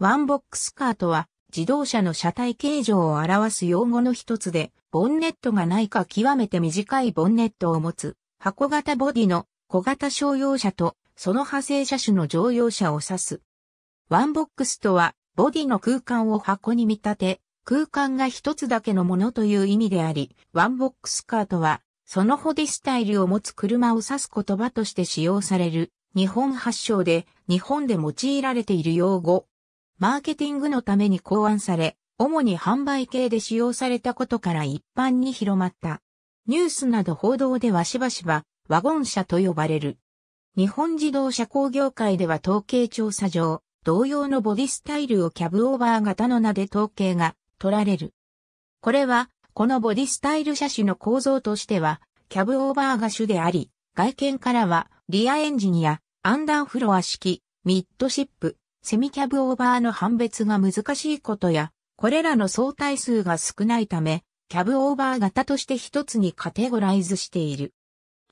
ワンボックスカーとは自動車の車体形状を表す用語の一つで、ボンネットがないか極めて短いボンネットを持つ箱型ボディの小型商用車とその派生車種の乗用車を指す。ワンボックスとはボディの空間を箱に見立て、空間が一つだけのものという意味であり、ワンボックスカーとはそのホディスタイルを持つ車を指す言葉として使用される日本発祥で日本で用いられている用語。マーケティングのために考案され、主に販売系で使用されたことから一般に広まった。ニュースなど報道ではしばしばワゴン車と呼ばれる。日本自動車工業界では統計調査上、同様のボディスタイルをキャブオーバー型の名で統計が取られる。これは、このボディスタイル車種の構造としては、キャブオーバーが主であり、外見からはリアエンジンやアンダーフロア式、ミッドシップ、セミキャブオーバーの判別が難しいことや、これらの相対数が少ないため、キャブオーバー型として一つにカテゴライズしている。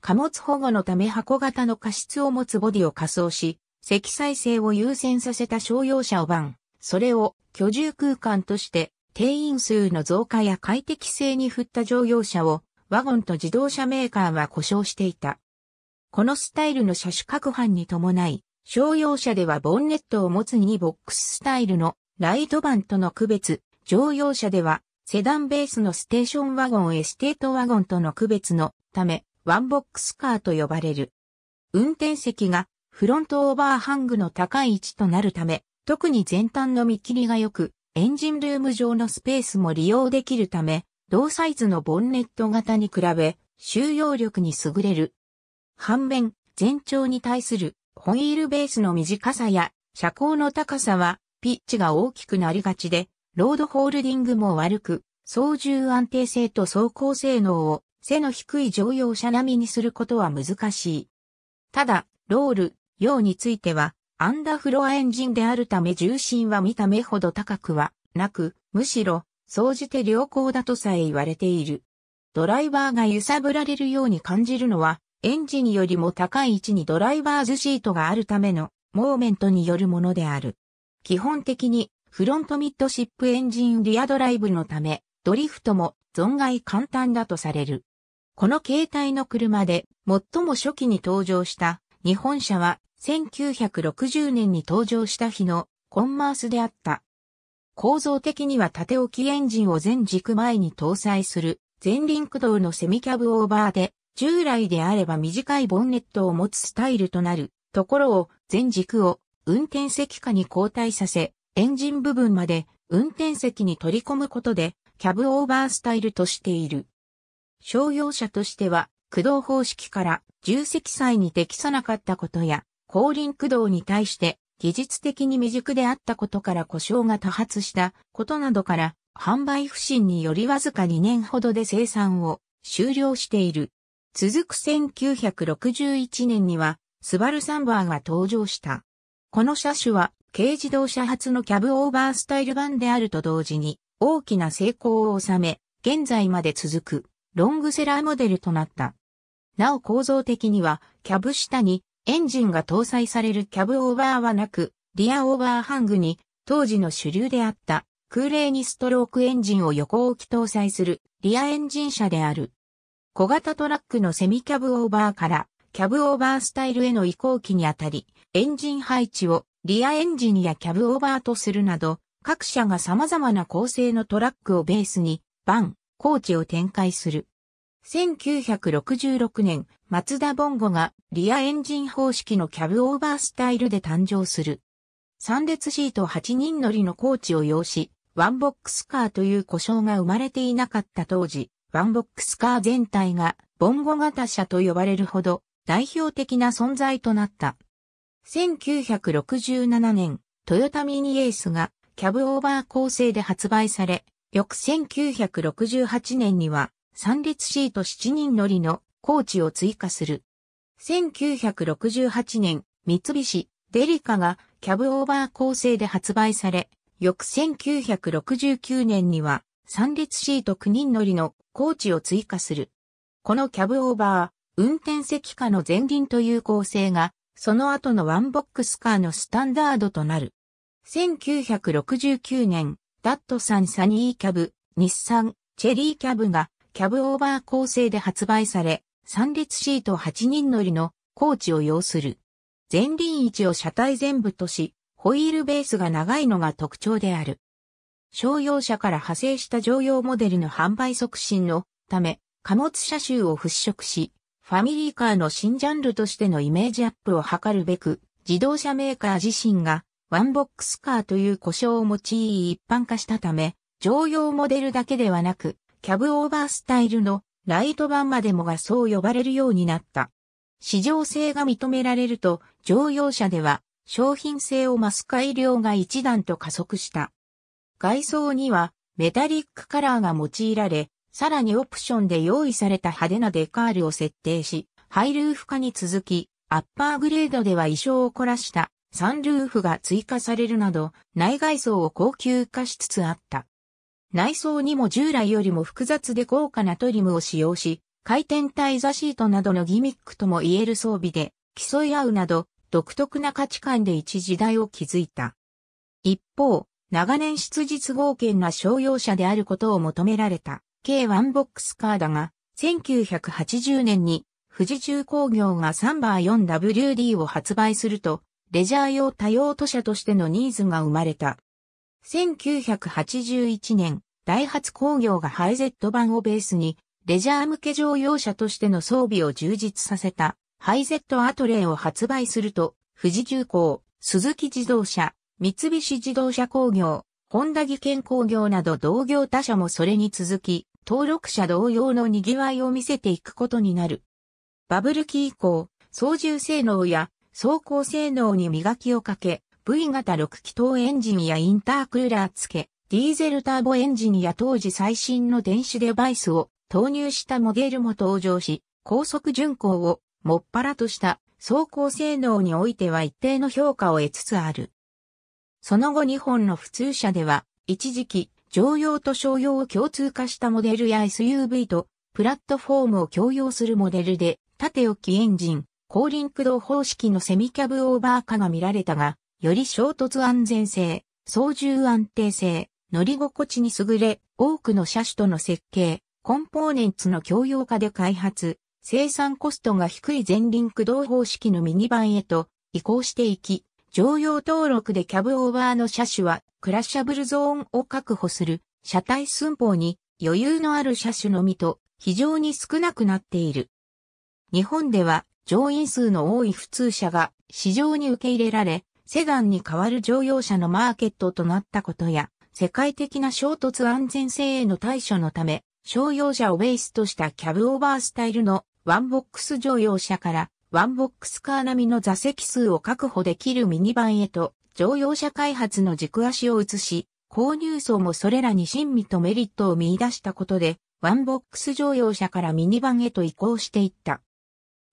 貨物保護のため箱型の過失を持つボディを仮装し、積載性を優先させた商用車を番、それを居住空間として定員数の増加や快適性に振った乗用車をワゴンと自動車メーカーは故障していた。このスタイルの車種各班に伴い、商用車ではボンネットを持つ2ボックススタイルのライトンとの区別、乗用車ではセダンベースのステーションワゴンエステートワゴンとの区別のため、ワンボックスカーと呼ばれる。運転席がフロントオーバーハングの高い位置となるため、特に前端の見切りが良く、エンジンルーム上のスペースも利用できるため、同サイズのボンネット型に比べ、収容力に優れる。反面、全長に対するホイールベースの短さや車高の高さはピッチが大きくなりがちで、ロードホールディングも悪く、操縦安定性と走行性能を背の低い乗用車並みにすることは難しい。ただ、ロール、用については、アンダーフロアエンジンであるため重心は見た目ほど高くはなく、むしろ、総じて良好だとさえ言われている。ドライバーが揺さぶられるように感じるのは、エンジンよりも高い位置にドライバーズシートがあるためのモーメントによるものである。基本的にフロントミッドシップエンジンリアドライブのためドリフトも存外簡単だとされる。この形態の車で最も初期に登場した日本車は1960年に登場した日のコンマースであった。構造的には縦置きエンジンを全軸前に搭載する全輪駆動のセミキャブオーバーで従来であれば短いボンネットを持つスタイルとなるところを全軸を運転席下に交代させ、エンジン部分まで運転席に取り込むことでキャブオーバースタイルとしている。商用車としては駆動方式から重積載に適さなかったことや後輪駆動に対して技術的に未熟であったことから故障が多発したことなどから販売不振によりわずか2年ほどで生産を終了している。続く1961年には、スバルサンバーが登場した。この車種は、軽自動車初のキャブオーバースタイル版であると同時に、大きな成功を収め、現在まで続く、ロングセラーモデルとなった。なお構造的には、キャブ下に、エンジンが搭載されるキャブオーバーはなく、リアオーバーハングに、当時の主流であった、空冷にストロークエンジンを横置き搭載する、リアエンジン車である。小型トラックのセミキャブオーバーからキャブオーバースタイルへの移行期にあたり、エンジン配置をリアエンジンやキャブオーバーとするなど、各社が様々な構成のトラックをベースに、バン、コーチを展開する。1966年、マツダボンゴがリアエンジン方式のキャブオーバースタイルで誕生する。3列シート8人乗りのコーチを要し、ワンボックスカーという故障が生まれていなかった当時、ワンボックスカー全体がボンゴ型車と呼ばれるほど代表的な存在となった。1967年、トヨタミニエースがキャブオーバー構成で発売され、翌1968年には3列シート7人乗りのコーチを追加する。1968年、三菱、デリカがキャブオーバー構成で発売され、翌1969年には3列シート9人乗りのコーチを追加する。このキャブオーバー、運転席下の前輪という構成が、その後のワンボックスカーのスタンダードとなる。1969年、ダットサンサニーキャブ、日産、チェリーキャブが、キャブオーバー構成で発売され、3列シート8人乗りのコーチを要する。前輪位置を車体全部とし、ホイールベースが長いのが特徴である。商用車から派生した乗用モデルの販売促進のため、貨物車種を払拭し、ファミリーカーの新ジャンルとしてのイメージアップを図るべく、自動車メーカー自身がワンボックスカーという故障を用い一般化したため、乗用モデルだけではなく、キャブオーバースタイルのライト版までもがそう呼ばれるようになった。市場性が認められると、乗用車では商品性を増す改良が一段と加速した。外装にはメタリックカラーが用いられ、さらにオプションで用意された派手なデカールを設定し、ハイルーフ化に続き、アッパーグレードでは衣装を凝らしたサンルーフが追加されるなど、内外装を高級化しつつあった。内装にも従来よりも複雑で高価なトリムを使用し、回転体座シートなどのギミックとも言える装備で競い合うなど、独特な価値観で一時代を築いた。一方、長年出実合計な商用車であることを求められた、k ワンボックスカーだが、1980年に富士重工業がサンバー 4WD を発売すると、レジャー用多用途車としてのニーズが生まれた。1981年、ダイハツ工業がハイゼット版をベースに、レジャー向け乗用車としての装備を充実させた、ハイゼットアトレーを発売すると、富士重工、鈴木自動車、三菱自動車工業、本田技研工業など同業他社もそれに続き、登録者同様の賑わいを見せていくことになる。バブル期以降、操縦性能や走行性能に磨きをかけ、V 型6気筒エンジンやインタークーラー付け、ディーゼルターボエンジンや当時最新の電子デバイスを投入したモデルも登場し、高速巡航をもっぱらとした走行性能においては一定の評価を得つつある。その後日本の普通車では、一時期、乗用と商用を共通化したモデルや SUV と、プラットフォームを共用するモデルで、縦置きエンジン、後輪駆動方式のセミキャブオーバー化が見られたが、より衝突安全性、操縦安定性、乗り心地に優れ、多くの車種との設計、コンポーネンツの共用化で開発、生産コストが低い前輪駆動方式のミニバンへと移行していき、常用登録でキャブオーバーの車種はクラッシャブルゾーンを確保する車体寸法に余裕のある車種のみと非常に少なくなっている。日本では乗員数の多い普通車が市場に受け入れられ、セダンに代わる乗用車のマーケットとなったことや、世界的な衝突安全性への対処のため、商用車をベースとしたキャブオーバースタイルのワンボックス乗用車からワンボックスカー並みの座席数を確保できるミニバンへと、乗用車開発の軸足を移し、購入層もそれらに親身とメリットを見出したことで、ワンボックス乗用車からミニバンへと移行していった。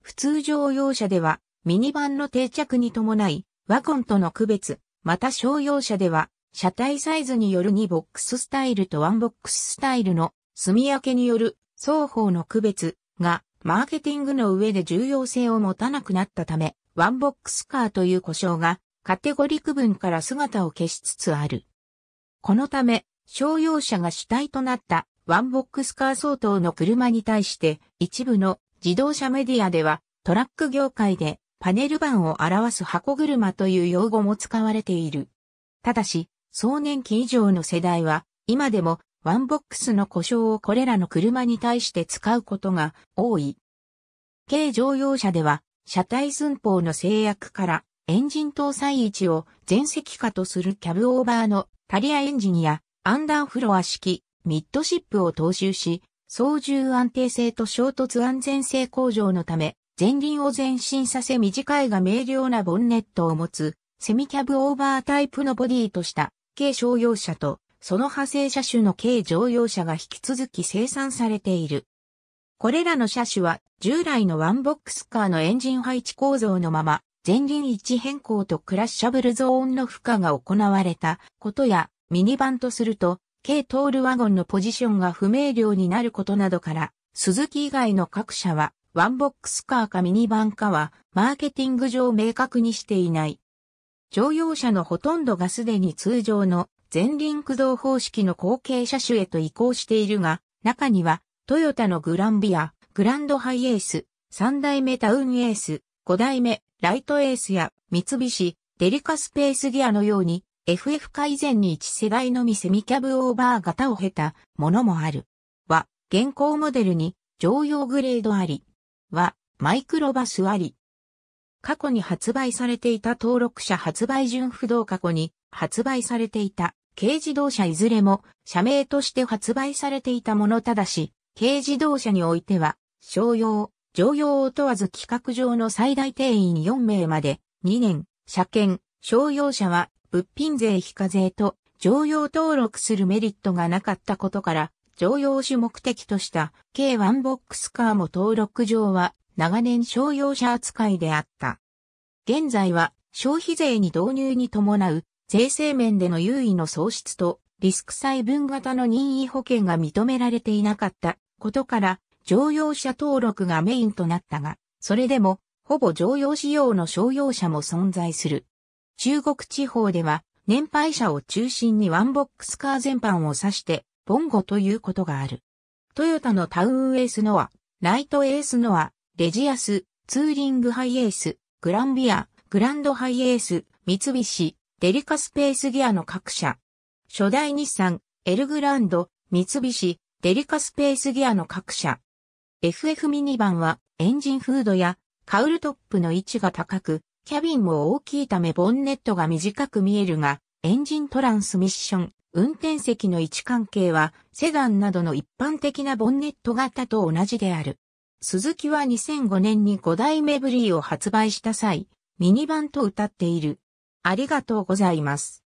普通乗用車では、ミニバンの定着に伴い、ワゴンとの区別、また商用車では、車体サイズによる2ボックススタイルとワンボックススタイルの、墨み分けによる双方の区別がマーケティングの上で重要性を持たなくなったため、ワンボックスカーという故障がカテゴリ区分から姿を消しつつある。このため、商用車が主体となったワンボックスカー相当の車に対して一部の自動車メディアではトラック業界でパネル板を表す箱車という用語も使われている。ただし、総年期以上の世代は今でもワンボックスの故障をこれらの車に対して使うことが多い。軽乗用車では、車体寸法の制約から、エンジン搭載位置を全席化とするキャブオーバーのタリアエンジンやアンダーフロア式ミッドシップを踏襲し、操縦安定性と衝突安全性向上のため、前輪を前進させ短いが明瞭なボンネットを持つ、セミキャブオーバータイプのボディとした軽商用車とその派生車種の軽乗用車が引き続き生産されている。これらの車種は従来のワンボックスカーのエンジン配置構造のまま前輪位置変更とクラッシャブルゾーンの負荷が行われたことやミニバンとすると軽トールワゴンのポジションが不明瞭になることなどから鈴木以外の各社はワンボックスカーかミニバンかはマーケティング上明確にしていない。乗用車のほとんどがすでに通常の前輪駆動方式の後継車種へと移行しているが、中には、トヨタのグランビア、グランドハイエース、三代目タウンエース、五代目ライトエースや三菱、デリカスペースギアのように、FF 改善に1世代のみセミキャブオーバー型を経たものもある。は、現行モデルに常用グレードあり。は、マイクロバスあり。過去に発売されていた登録者発売順不動過去に発売されていた軽自動車いずれも社名として発売されていたものただし、軽自動車においては、商用、乗用を問わず規格上の最大定員4名まで、2年、車検、商用車は物品税非課税と常用登録するメリットがなかったことから、常用種目的とした軽ワンボックスカーも登録上は長年商用車扱いであった。現在は消費税に導入に伴う生成面での優位の喪失とリスク細分型の任意保険が認められていなかったことから乗用車登録がメインとなったが、それでもほぼ乗用仕様の商用車も存在する。中国地方では年配者を中心にワンボックスカー全般を指してボンゴということがある。トヨタのタウンエースノア、ライトエースノア、レジアス、ツーリングハイエース、グランビア、グランドハイエース、三菱、デリカスペースギアの各社。初代日産、エルグランド、三菱、デリカスペースギアの各社。FF ミニバンはエンジンフードやカウルトップの位置が高く、キャビンも大きいためボンネットが短く見えるが、エンジントランスミッション、運転席の位置関係はセダンなどの一般的なボンネット型と同じである。鈴木は2005年に5代目ブリーを発売した際、ミニバンと歌っている。ありがとうございます。